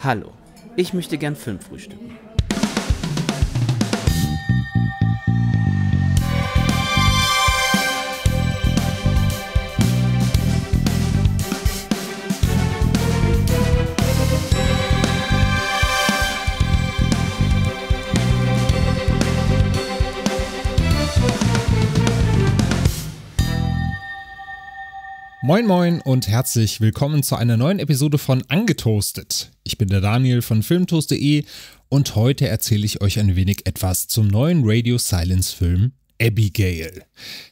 Hallo, ich möchte gern fünf frühstücken. Moin moin und herzlich willkommen zu einer neuen Episode von Angetoastet. Ich bin der Daniel von filmtoast.de und heute erzähle ich euch ein wenig etwas zum neuen Radio Silence Film Abigail.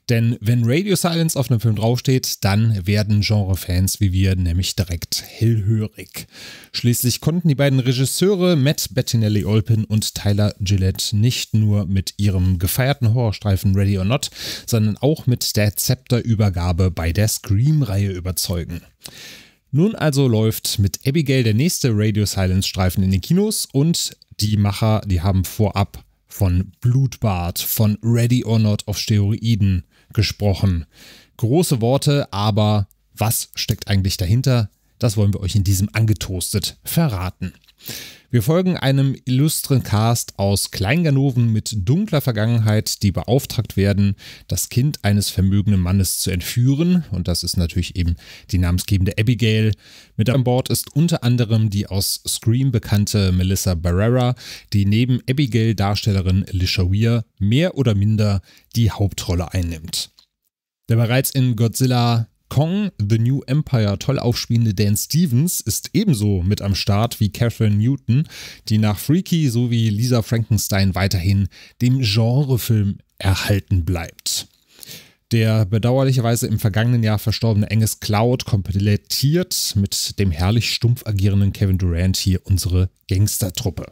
Denn wenn Radio Silence auf einem Film draufsteht, dann werden Genrefans wie wir nämlich direkt hellhörig. Schließlich konnten die beiden Regisseure Matt Bettinelli Olpin und Tyler Gillette nicht nur mit ihrem gefeierten Horrorstreifen Ready or Not, sondern auch mit der Zepterübergabe bei der Scream-Reihe überzeugen. Nun also läuft mit Abigail der nächste Radio Silence Streifen in den Kinos und die Macher, die haben vorab von Blutbad, von Ready or Not auf Steroiden gesprochen. Große Worte, aber was steckt eigentlich dahinter? Das wollen wir euch in diesem angetoastet verraten. Wir folgen einem illustren Cast aus Kleinganoven mit dunkler Vergangenheit, die beauftragt werden, das Kind eines vermögenden Mannes zu entführen. Und das ist natürlich eben die namensgebende Abigail. Mit an Bord ist unter anderem die aus Scream bekannte Melissa Barrera, die neben Abigail-Darstellerin Alicia Weir mehr oder minder die Hauptrolle einnimmt. Der bereits in Godzilla Kong The New Empire toll aufspielende Dan Stevens ist ebenso mit am Start wie Catherine Newton, die nach Freaky sowie Lisa Frankenstein weiterhin dem Genrefilm erhalten bleibt. Der bedauerlicherweise im vergangenen Jahr verstorbene Angus Cloud komplettiert mit dem herrlich stumpf agierenden Kevin Durant hier unsere Gangstertruppe.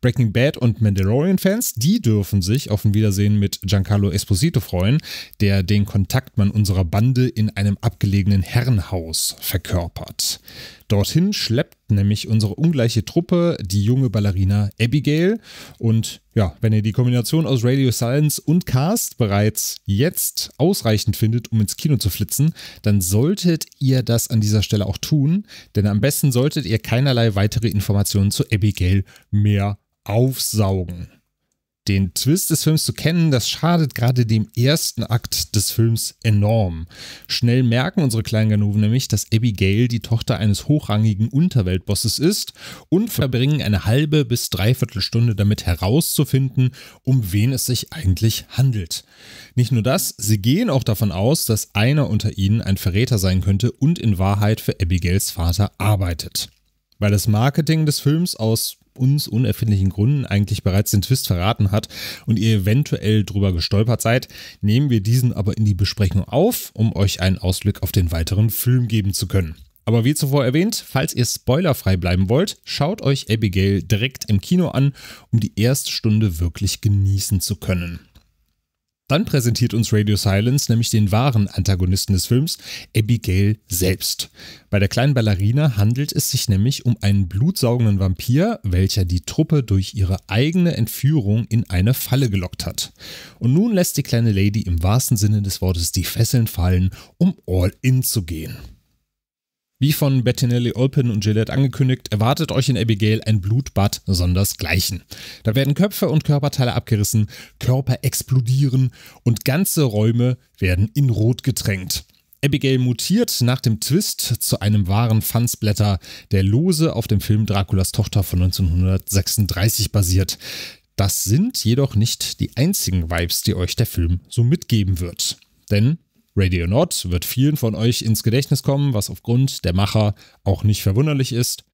Breaking Bad und Mandalorian-Fans, die dürfen sich auf ein Wiedersehen mit Giancarlo Esposito freuen, der den Kontaktmann unserer Bande in einem abgelegenen Herrenhaus verkörpert. Dorthin schleppt nämlich unsere ungleiche Truppe die junge Ballerina Abigail und ja, wenn ihr die Kombination aus Radio Silence und Cast bereits jetzt ausreichend findet, um ins Kino zu flitzen, dann solltet ihr das an dieser Stelle auch tun, denn am besten solltet ihr keinerlei weitere Informationen zu Abigail mehr aufsaugen. Den Twist des Films zu kennen, das schadet gerade dem ersten Akt des Films enorm. Schnell merken unsere kleinen Ganoven nämlich, dass Abigail die Tochter eines hochrangigen Unterweltbosses ist und verbringen eine halbe bis dreiviertel Stunde damit herauszufinden, um wen es sich eigentlich handelt. Nicht nur das, sie gehen auch davon aus, dass einer unter ihnen ein Verräter sein könnte und in Wahrheit für Abigails Vater arbeitet. Weil das Marketing des Films aus uns unerfindlichen Gründen eigentlich bereits den Twist verraten hat und ihr eventuell drüber gestolpert seid, nehmen wir diesen aber in die Besprechung auf, um euch einen Ausblick auf den weiteren Film geben zu können. Aber wie zuvor erwähnt, falls ihr spoilerfrei bleiben wollt, schaut euch Abigail direkt im Kino an, um die Erststunde wirklich genießen zu können. Dann präsentiert uns Radio Silence nämlich den wahren Antagonisten des Films, Abigail selbst. Bei der kleinen Ballerina handelt es sich nämlich um einen blutsaugenden Vampir, welcher die Truppe durch ihre eigene Entführung in eine Falle gelockt hat. Und nun lässt die kleine Lady im wahrsten Sinne des Wortes die Fesseln fallen, um all in zu gehen. Wie von Bettinelli Olpen und Gillette angekündigt, erwartet euch in Abigail ein Blutbad sondersgleichen. Da werden Köpfe und Körperteile abgerissen, Körper explodieren und ganze Räume werden in Rot getränkt. Abigail mutiert nach dem Twist zu einem wahren Fansblätter, der lose auf dem Film Draculas Tochter von 1936 basiert. Das sind jedoch nicht die einzigen Vibes, die euch der Film so mitgeben wird. Denn Radio Nord wird vielen von euch ins Gedächtnis kommen, was aufgrund der Macher auch nicht verwunderlich ist.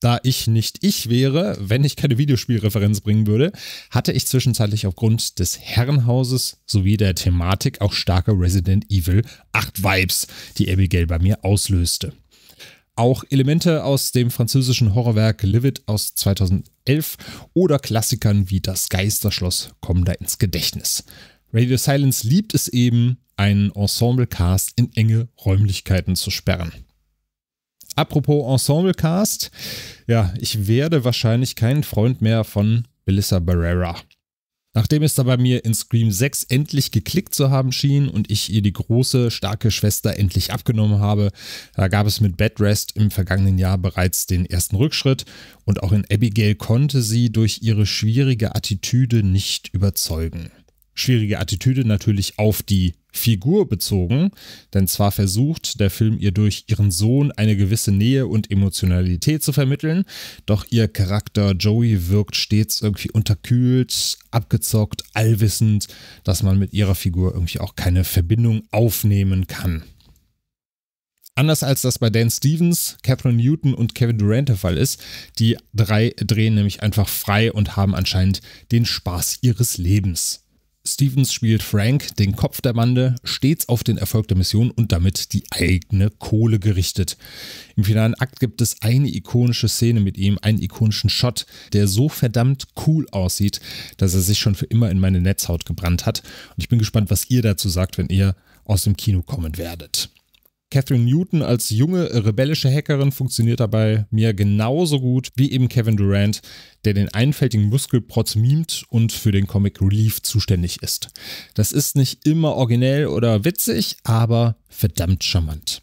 Da ich nicht ich wäre, wenn ich keine Videospielreferenz bringen würde, hatte ich zwischenzeitlich aufgrund des Herrenhauses sowie der Thematik auch starke Resident Evil 8 Vibes, die Abigail bei mir auslöste. Auch Elemente aus dem französischen Horrorwerk Livid aus 2011 oder Klassikern wie das Geisterschloss kommen da ins Gedächtnis. Radio Silence liebt es eben, einen Ensemble-Cast in enge Räumlichkeiten zu sperren. Apropos Ensemble-Cast, ja, ich werde wahrscheinlich kein Freund mehr von Melissa Barrera. Nachdem es da bei mir in Scream 6 endlich geklickt zu haben schien und ich ihr die große, starke Schwester endlich abgenommen habe, da gab es mit Bedrest im vergangenen Jahr bereits den ersten Rückschritt und auch in Abigail konnte sie durch ihre schwierige Attitüde nicht überzeugen schwierige Attitüde natürlich auf die Figur bezogen, denn zwar versucht der Film ihr durch ihren Sohn eine gewisse Nähe und Emotionalität zu vermitteln, doch ihr Charakter Joey wirkt stets irgendwie unterkühlt, abgezockt, allwissend, dass man mit ihrer Figur irgendwie auch keine Verbindung aufnehmen kann. Anders als das bei Dan Stevens, Catherine Newton und Kevin Durant der Fall ist, die drei drehen nämlich einfach frei und haben anscheinend den Spaß ihres Lebens. Stevens spielt Frank, den Kopf der Bande, stets auf den Erfolg der Mission und damit die eigene Kohle gerichtet. Im finalen Akt gibt es eine ikonische Szene mit ihm, einen ikonischen Shot, der so verdammt cool aussieht, dass er sich schon für immer in meine Netzhaut gebrannt hat. Und ich bin gespannt, was ihr dazu sagt, wenn ihr aus dem Kino kommen werdet. Catherine Newton als junge rebellische Hackerin funktioniert dabei mir genauso gut wie eben Kevin Durant, der den einfältigen Muskelprotz mimt und für den Comic Relief zuständig ist. Das ist nicht immer originell oder witzig, aber verdammt charmant.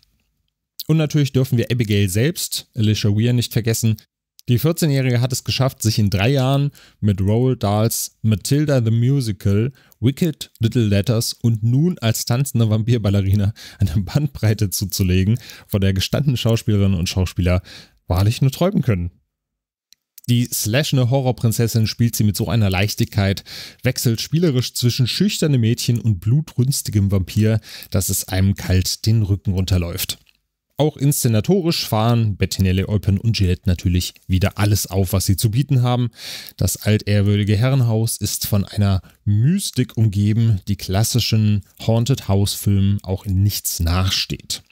Und natürlich dürfen wir Abigail selbst, Alicia Weir, nicht vergessen, die 14-Jährige hat es geschafft, sich in drei Jahren mit Roald Dahls Matilda the Musical, Wicked Little Letters und nun als tanzende Vampirballerina eine Bandbreite zuzulegen, von der gestandene Schauspielerinnen und Schauspieler wahrlich nur träumen können. Die slashende Horrorprinzessin spielt sie mit so einer Leichtigkeit, wechselt spielerisch zwischen schüchterne Mädchen und blutrünstigem Vampir, dass es einem kalt den Rücken runterläuft. Auch inszenatorisch fahren Bettinelli Eupen und Gillette natürlich wieder alles auf, was sie zu bieten haben. Das altehrwürdige Herrenhaus ist von einer Mystik umgeben, die klassischen Haunted House-Filmen auch in nichts nachsteht.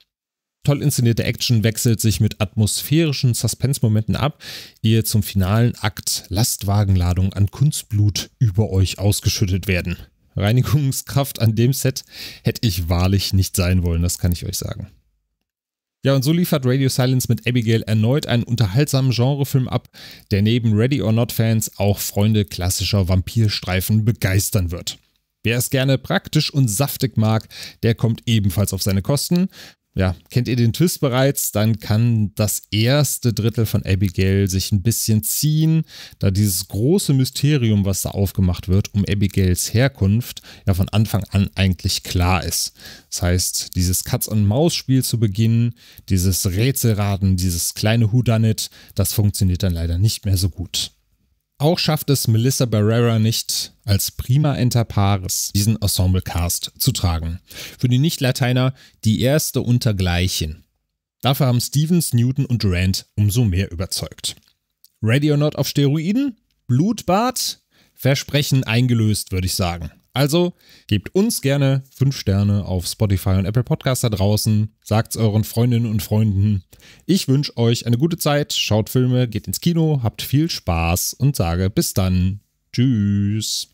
Toll inszenierte Action wechselt sich mit atmosphärischen Suspense-Momenten ab, ehe zum finalen Akt Lastwagenladungen an Kunstblut über euch ausgeschüttet werden. Reinigungskraft an dem Set hätte ich wahrlich nicht sein wollen, das kann ich euch sagen. Ja, und so liefert Radio Silence mit Abigail erneut einen unterhaltsamen Genrefilm ab, der neben Ready or Not-Fans auch Freunde klassischer Vampirstreifen begeistern wird. Wer es gerne praktisch und saftig mag, der kommt ebenfalls auf seine Kosten ja, kennt ihr den Twist bereits, dann kann das erste Drittel von Abigail sich ein bisschen ziehen, da dieses große Mysterium, was da aufgemacht wird, um Abigails Herkunft ja von Anfang an eigentlich klar ist. Das heißt, dieses Katz-und-Maus-Spiel zu beginnen, dieses Rätselraten, dieses kleine Whodunit, das funktioniert dann leider nicht mehr so gut. Auch schafft es Melissa Barrera nicht, als prima inter pares diesen Ensemble-Cast zu tragen. Für die Nicht-Lateiner die erste unter Gleichen. Dafür haben Stevens, Newton und Durant umso mehr überzeugt. Ready or Not auf Steroiden, Blutbad, Versprechen eingelöst, würde ich sagen. Also gebt uns gerne 5 Sterne auf Spotify und Apple Podcasts da draußen. Sagt es euren Freundinnen und Freunden. Ich wünsche euch eine gute Zeit, schaut Filme, geht ins Kino, habt viel Spaß und sage bis dann. Tschüss.